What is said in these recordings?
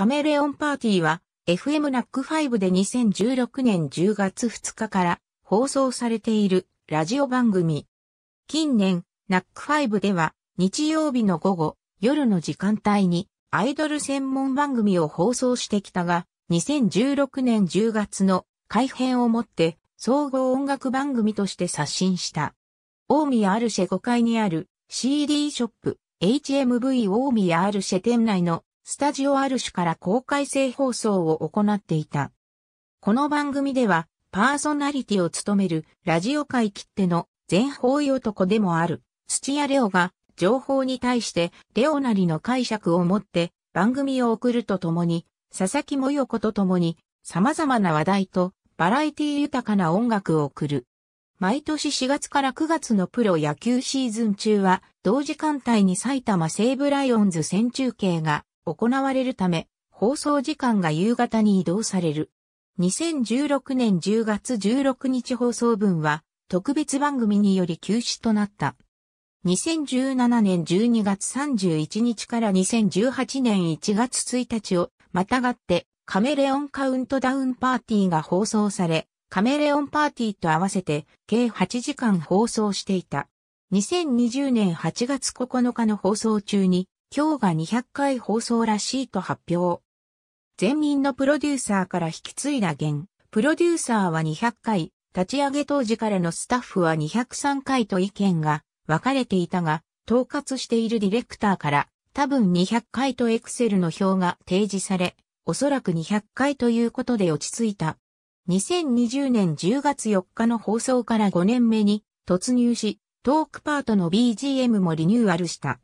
カメレオンパーティーは FM ナック5で2016年10月2日から放送されているラジオ番組。近年、ナック5では日曜日の午後、夜の時間帯にアイドル専門番組を放送してきたが、2016年10月の改編をもって総合音楽番組として刷新した。大宮アルシェ5階にある CD ショップ HMV 大宮アルシェ店内のスタジオある種から公開性放送を行っていた。この番組では、パーソナリティを務めるラジオ界きっての全方位男でもある土屋レオが情報に対してレオなりの解釈を持って番組を送るとともに佐々木もよことともに様々な話題とバラエティ豊かな音楽を送る。毎年4月から9月のプロ野球シーズン中は同時間帯に埼玉西武ライオンズ戦中継が行われるため、放送時間が夕方に移動される。2016年10月16日放送分は、特別番組により休止となった。2017年12月31日から2018年1月1日をまたがってカメレオンカウントダウンパーティーが放送され、カメレオンパーティーと合わせて計8時間放送していた。2020年8月9日の放送中に今日が200回放送らしいと発表。全民のプロデューサーから引き継いだ現、プロデューサーは200回、立ち上げ当時からのスタッフは203回と意見が分かれていたが、統括しているディレクターから多分200回とエクセルの表が提示され、おそらく200回ということで落ち着いた。2020年10月4日の放送から5年目に突入し、トークパートの BGM もリニューアルした。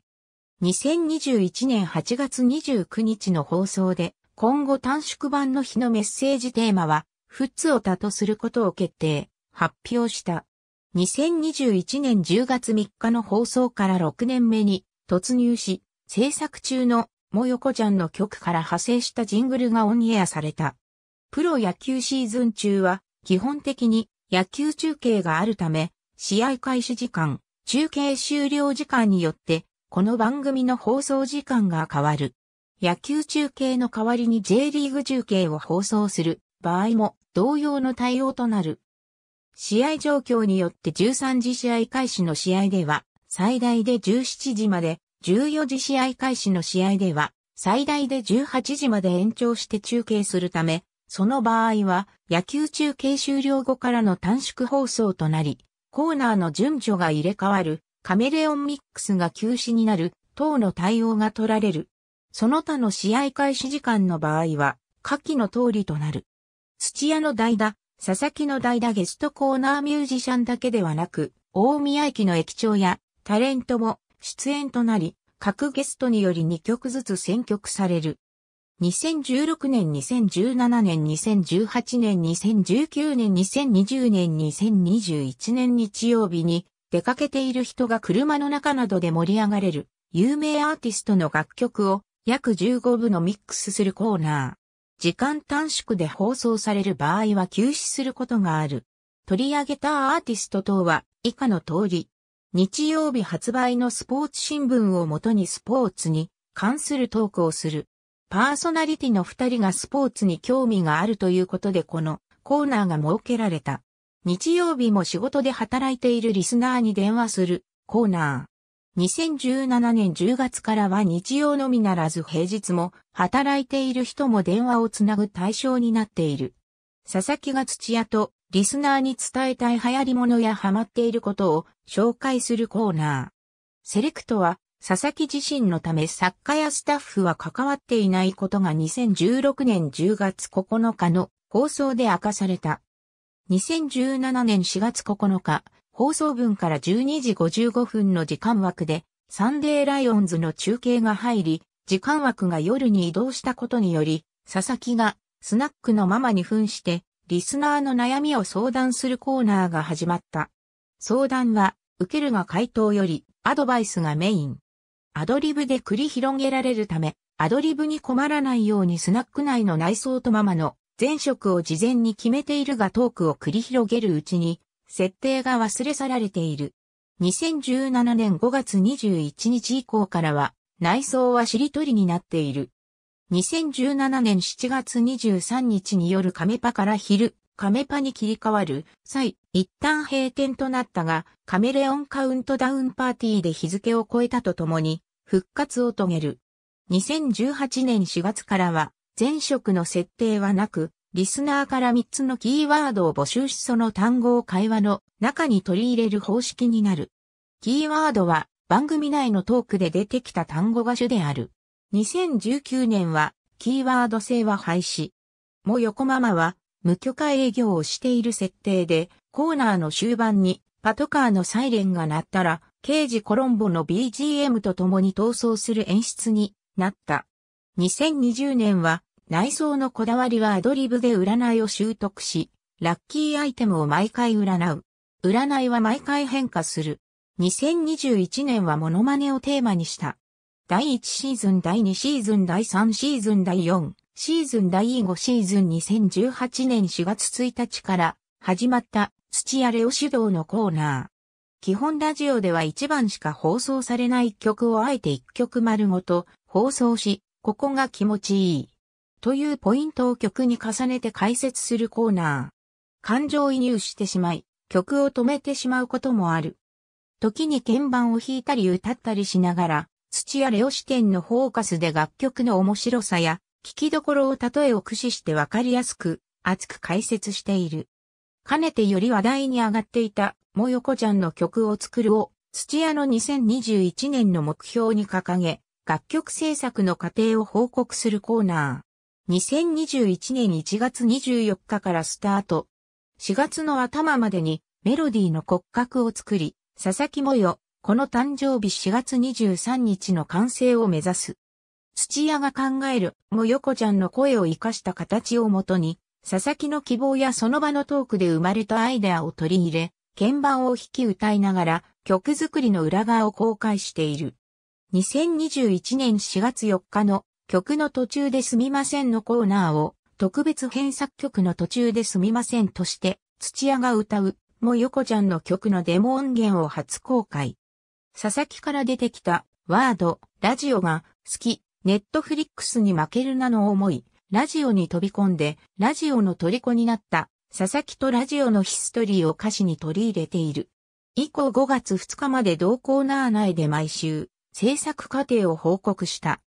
2021年8月29日の放送で、今後短縮版の日のメッセージテーマは、フッツオタとすることを決定、発表した。2021年10月3日の放送から6年目に突入し、制作中のもよこちゃんの曲から派生したジングルがオンエアされた。プロ野球シーズン中は、基本的に野球中継があるため、試合開始時間、中継終了時間によってこの番組の放送時間が変わる。野球中継の代わりに J リーグ中継を放送する場合も同様の対応となる。試合状況によって13時試合開始の試合では最大で17時まで、14時試合開始の試合では最大で18時まで延長して中継するため、その場合は野球中継終了後からの短縮放送となり、コーナーの順序が入れ替わるカメレオンミックスが休止になる等の対応が取られる。その他の試合開始時間の場合は、下記の通りとなる。土屋の代打、佐々木の代打ゲストコーナーミュージシャンだけではなく、大宮駅の駅長やタレントも出演となり、各ゲストにより2曲ずつ選曲される。2016年、2017年、2018年、2019年、2020年、2021年日曜日に出かけている人が車の中などで盛り上がれる、有名アーティストの楽曲を約15部のミックスするコーナー。時間短縮で放送される場合は休止することがある。取り上げたアーティスト等は以下の通り。日曜日発売のスポーツ新聞をもとにスポーツに関するトークをする。パーソナリティの二人がスポーツに興味があるということでこのコーナーが設けられた。日曜日も仕事で働いているリスナーに電話するコーナー。2017年10月からは日曜のみならず平日も働いている人も電話をつなぐ対象になっている。佐々木が土屋とリスナーに伝えたい流行り物やハマっていることを紹介するコーナー。セレクトは佐々木自身のため作家やスタッフは関わっていないことが2016年10月9日の放送で明かされた。2017年4月9日、放送分から12時55分の時間枠で、サンデーライオンズの中継が入り、時間枠が夜に移動したことにより、佐々木がスナックのママに扮して、リスナーの悩みを相談するコーナーが始まった。相談は、受けるが回答より、アドバイスがメイン。アドリブで繰り広げられるため、アドリブに困らないようにスナック内の内装とママの前職を事前に決めているがトークを繰り広げるうちに、設定が忘れ去られている。2017年5月21日以降からは、内装はしりとりになっている。2017年7月23日によるカメパから昼、カメパに切り替わる際、一旦閉店となったが、カメレオンカウントダウンパーティーで日付を超えたとともに、復活を遂げる。2018年4月からは、前職の設定はなく、リスナーから3つのキーワードを募集しその単語を会話の中に取り入れる方式になる。キーワードは番組内のトークで出てきた単語が主である。2019年はキーワード制は廃止。も横ママは無許可営業をしている設定でコーナーの終盤にパトカーのサイレンが鳴ったら刑事コロンボの BGM と共に逃走する演出になった。2020年は内装のこだわりはアドリブで占いを習得し、ラッキーアイテムを毎回占う。占いは毎回変化する。2021年はモノマネをテーマにした。第1シーズン、第2シーズン、第3シーズン、第4シーズン、第5シーズン2018年4月1日から始まった土屋レオ指導のコーナー。基本ラジオでは1番しか放送されない曲をあえて1曲丸ごと放送し、ここが気持ちいい。というポイントを曲に重ねて解説するコーナー。感情移入してしまい、曲を止めてしまうこともある。時に鍵盤を弾いたり歌ったりしながら、土屋レオ視点のフォーカスで楽曲の面白さや、聞きどころを例えを駆使してわかりやすく、熱く解説している。かねてより話題に上がっていた、もよこちゃんの曲を作るを、土屋の2021年の目標に掲げ、楽曲制作の過程を報告するコーナー。2021年1月24日からスタート。4月の頭までにメロディーの骨格を作り、佐々木もよ、この誕生日4月23日の完成を目指す。土屋が考えるもよこちゃんの声を活かした形をもとに、佐々木の希望やその場のトークで生まれたアイデアを取り入れ、鍵盤を弾き歌いながら曲作りの裏側を公開している。2021年4月4日の曲の途中ですみませんのコーナーを特別編作曲の途中ですみませんとして土屋が歌うもよこちゃんの曲のデモ音源を初公開。佐々木から出てきたワード、ラジオが好き、ネットフリックスに負けるなのを思い、ラジオに飛び込んで、ラジオの虜になった佐々木とラジオのヒストリーを歌詞に取り入れている。以降5月2日まで同コーナー内で毎週制作過程を報告した。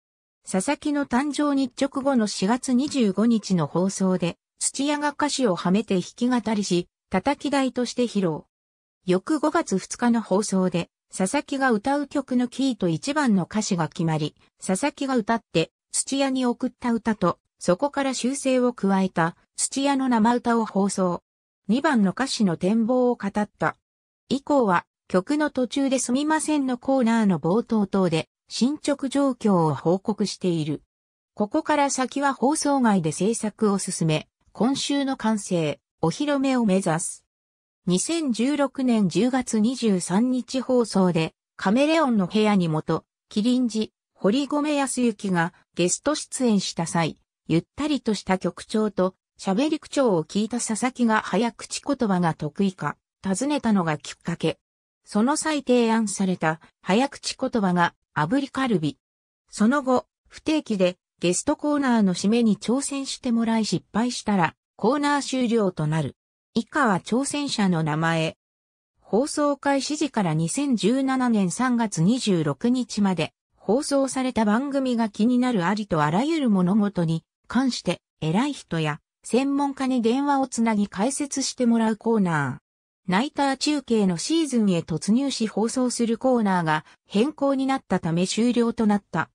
佐々木の誕生日直後の4月25日の放送で、土屋が歌詞をはめて弾き語りし、叩き台として披露。翌5月2日の放送で、佐々木が歌う曲のキーと1番の歌詞が決まり、佐々木が歌って、土屋に送った歌と、そこから修正を加えた、土屋の生歌を放送。2番の歌詞の展望を語った。以降は、曲の途中ですみませんのコーナーの冒頭等で、進捗状況を報告している。ここから先は放送外で制作を進め、今週の完成、お披露目を目指す。2016年10月23日放送で、カメレオンの部屋に元、キリンジ、堀米康幸がゲスト出演した際、ゆったりとした曲調と喋り口調を聞いた佐々木が早口言葉が得意か、尋ねたのがきっかけ。その際提案された早口言葉が炙りカルビ。その後、不定期でゲストコーナーの締めに挑戦してもらい失敗したらコーナー終了となる。以下は挑戦者の名前。放送開始時から2017年3月26日まで放送された番組が気になるありとあらゆる物事に関して偉い人や専門家に電話をつなぎ解説してもらうコーナー。ナイター中継のシーズンへ突入し放送するコーナーが変更になったため終了となった。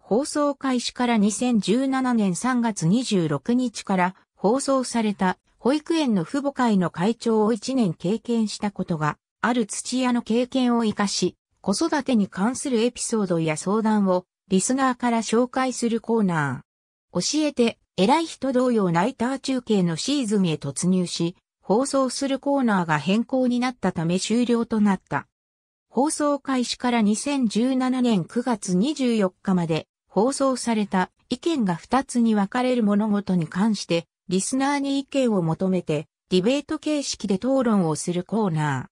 放送開始から2017年3月26日から放送された保育園の父母会の会長を1年経験したことがある土屋の経験を活かし、子育てに関するエピソードや相談をリスナーから紹介するコーナー。教えて、偉い人同様ナイター中継のシーズンへ突入し、放送するコーナーが変更になったため終了となった。放送開始から2017年9月24日まで放送された意見が2つに分かれる物事に関して、リスナーに意見を求めて、ディベート形式で討論をするコーナー。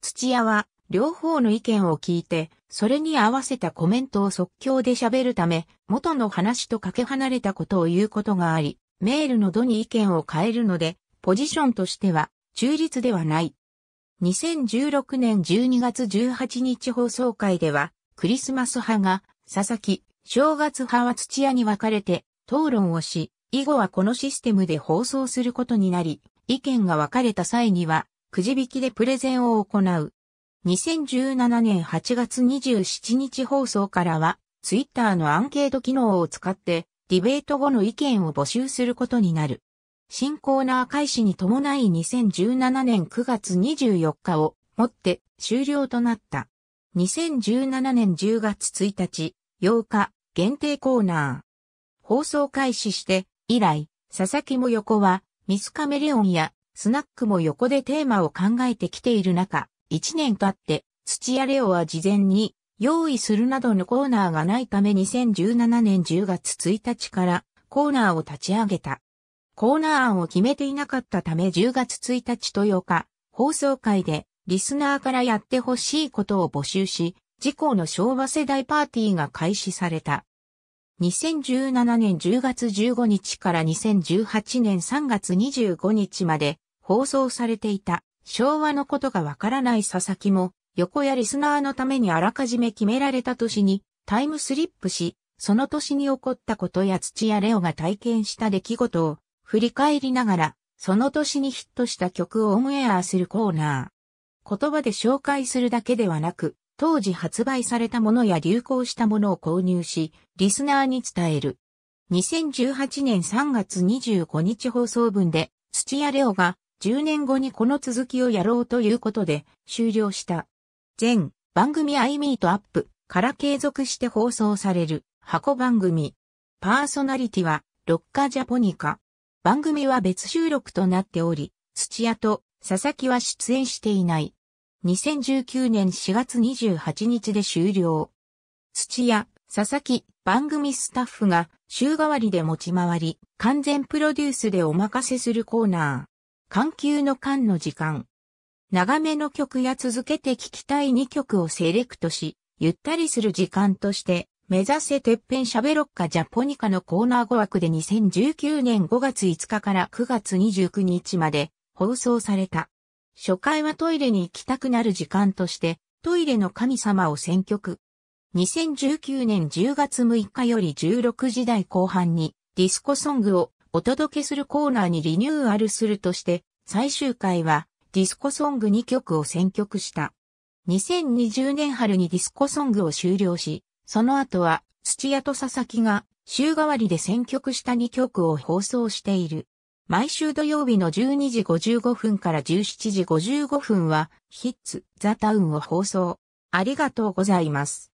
土屋は、両方の意見を聞いて、それに合わせたコメントを即興で喋るため、元の話とかけ離れたことを言うことがあり、メールの度に意見を変えるので、ポジションとしては中立ではない。2016年12月18日放送会では、クリスマス派が佐々木、正月派は土屋に分かれて討論をし、以後はこのシステムで放送することになり、意見が分かれた際には、くじ引きでプレゼンを行う。2017年8月27日放送からは、ツイッターのアンケート機能を使って、ディベート後の意見を募集することになる。新コーナー開始に伴い2017年9月24日をもって終了となった。2017年10月1日、8日、限定コーナー。放送開始して以来、佐々木も横はミスカメレオンやスナックも横でテーマを考えてきている中、1年経って土屋レオは事前に用意するなどのコーナーがないため2017年10月1日からコーナーを立ち上げた。コーナー案を決めていなかったため10月1日と8日、放送会でリスナーからやってほしいことを募集し、自公の昭和世代パーティーが開始された。2017年10月15日から2018年3月25日まで放送されていた昭和のことがわからない佐々木も横やリスナーのためにあらかじめ決められた年にタイムスリップし、その年に起こったことや土屋レオが体験した出来事を振り返りながら、その年にヒットした曲をオンエアするコーナー。言葉で紹介するだけではなく、当時発売されたものや流行したものを購入し、リスナーに伝える。2018年3月25日放送分で、土屋レオが10年後にこの続きをやろうということで終了した。全番組 I Meet Up から継続して放送される箱番組。パーソナリティはロッカジャポニカ。番組は別収録となっており、土屋と佐々木は出演していない。2019年4月28日で終了。土屋、佐々木、番組スタッフが週替わりで持ち回り、完全プロデュースでお任せするコーナー。緩急の間の時間。長めの曲や続けて聴きたい2曲をセレクトし、ゆったりする時間として目指せてっぺんしゃべろっかジャポニカのコーナー5枠で2019年5月5日から9月29日まで放送された。初回はトイレに行きたくなる時間として、トイレの神様を選曲。2019年10月6日より16時台後半にディスコソングをお届けするコーナーにリニューアルするとして、最終回はディスコソング2曲を選曲した。2020年春にディスコソングを終了し、その後は、土屋と佐々木が週替わりで選曲した2曲を放送している。毎週土曜日の12時55分から17時55分は、ヒッツ、ザ・タウンを放送。ありがとうございます。